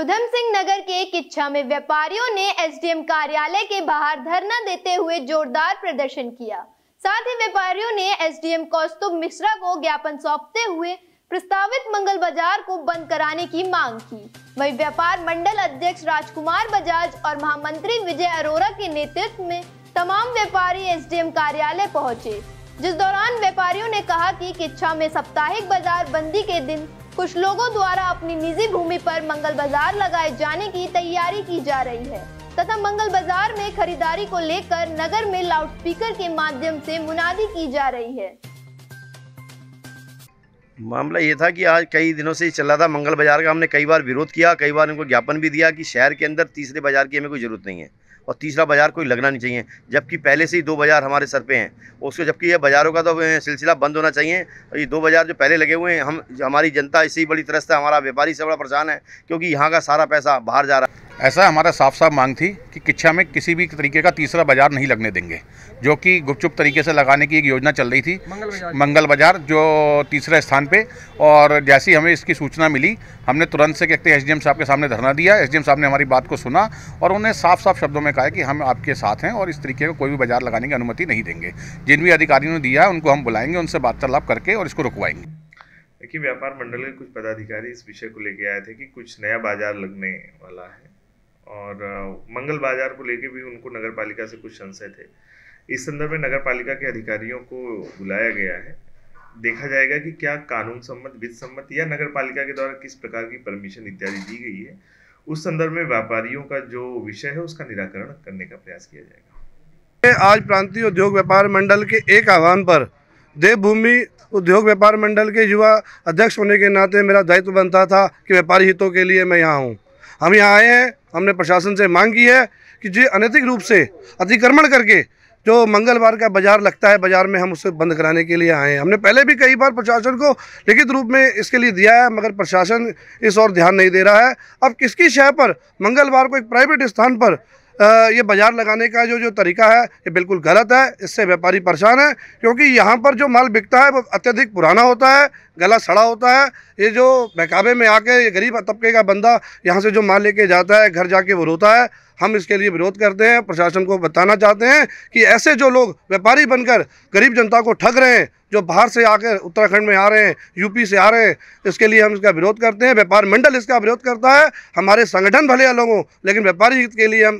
उधम सिंह नगर के किच्छा में व्यापारियों ने एसडीएम कार्यालय के बाहर धरना देते हुए जोरदार प्रदर्शन किया साथ ही व्यापारियों ने एसडीएम कौस्तुभ मिश्रा को ज्ञापन सौंपते हुए प्रस्तावित मंगल बाजार को बंद कराने की मांग की वही व्यापार मंडल अध्यक्ष राजकुमार बजाज और महामंत्री विजय अरोरा के नेतृत्व में तमाम व्यापारी एसडीएम कार्यालय पहुंचे जिस दौरान व्यापारियों ने कहा कि किच्छा में साप्ताहिक बाजार बंदी के दिन कुछ लोगों द्वारा अपनी निजी भूमि पर मंगल बाजार लगाए जाने की तैयारी की जा रही है तथा मंगल बाजार में खरीदारी को लेकर नगर में लाउडस्पीकर के माध्यम से मुनादी की जा रही है मामला ये था कि आज कई दिनों से चल रहा था मंगल बाजार का हमने कई बार विरोध किया कई बार उनको ज्ञापन भी दिया कि शहर के अंदर तीसरे बाजार की हमें कोई जरूरत नहीं है और तीसरा बाज़ार कोई लगना नहीं चाहिए जबकि पहले से ही दो बाज़ार हमारे सर पे हैं उसको जबकि ये बाज़ारों का तो सिलसिला बंद होना चाहिए और ये दो बाज़ार जो पहले लगे हुए हैं हम हमारी जनता इसी बड़ी तरह से हमारा व्यापारी से बड़ा परेशान है क्योंकि यहाँ का सारा पैसा बाहर जा रहा है ऐसा हमारा साफ साफ मांग थी कि किच्छा में किसी भी तरीके का तीसरा बाजार नहीं लगने देंगे जो कि गुपचुप तरीके से लगाने की एक योजना चल रही थी मंगल बाजार, जो तीसरे स्थान पे और जैसी हमें इसकी सूचना मिली हमने तुरंत से कहते हैं एस साहब के सामने धरना दिया एस साहब ने हमारी बात को सुना और उन्हें साफ साफ शब्दों में कहा कि हम आपके साथ हैं और इस तरीके का कोई भी बाजार लगाने की अनुमति नहीं देंगे जिन भी अधिकारियों ने दिया है उनको हम बुलाएंगे उनसे वार्तालाप करके और इसको रुकवाएंगे देखिए व्यापार मंडल के कुछ पदाधिकारी इस विषय को लेकर आए थे कि कुछ नया बाजार लगने वाला है और मंगल बाजार को लेके भी उनको नगर पालिका से कुछ संशय थे इस संदर्भ में नगर पालिका के अधिकारियों को बुलाया गया है देखा जाएगा कि क्या कानून सम्मत वित्त सम्मत या नगर पालिका के द्वारा किस प्रकार की परमिशन इत्यादि दी गई है उस संदर्भ में व्यापारियों का जो विषय है उसका निराकरण करने का प्रयास किया जाएगा आज प्रांतीय उद्योग व्यापार मंडल के एक आह्वान पर देवभूमि उद्योग व्यापार मंडल के युवा अध्यक्ष होने के नाते मेरा दायित्व बनता था कि व्यापारी हितों के लिए मैं यहाँ हूँ हम यहाँ आए हैं हमने प्रशासन से मांग की है कि जो अनैतिक रूप से अतिक्रमण करके जो मंगलवार का बाजार लगता है बाजार में हम उसे बंद कराने के लिए आए हैं हमने पहले भी कई बार प्रशासन को लिखित रूप में इसके लिए दिया है मगर प्रशासन इस और ध्यान नहीं दे रहा है अब किसकी शह पर मंगलवार को एक प्राइवेट स्थान पर ये बाज़ार लगाने का जो जो तरीका है ये बिल्कुल गलत है इससे व्यापारी परेशान है क्योंकि यहाँ पर जो माल बिकता है वो अत्यधिक पुराना होता है गला सड़ा होता है ये जो बहकावे में आके ये गरीब तबके का बंदा यहाँ से जो माल लेके जाता है घर जाके वो रोता है हम इसके लिए विरोध करते हैं प्रशासन को बताना चाहते हैं कि ऐसे जो लोग व्यापारी बनकर गरीब जनता को ठग रहे हैं जो बाहर से आकर उत्तराखंड में आ रहे हैं यूपी से आ रहे हैं इसके लिए हम इसका विरोध करते हैं व्यापार मंडल इसका विरोध करता है हमारे संगठन भले लोगों लेकिन व्यापारी के लिए हम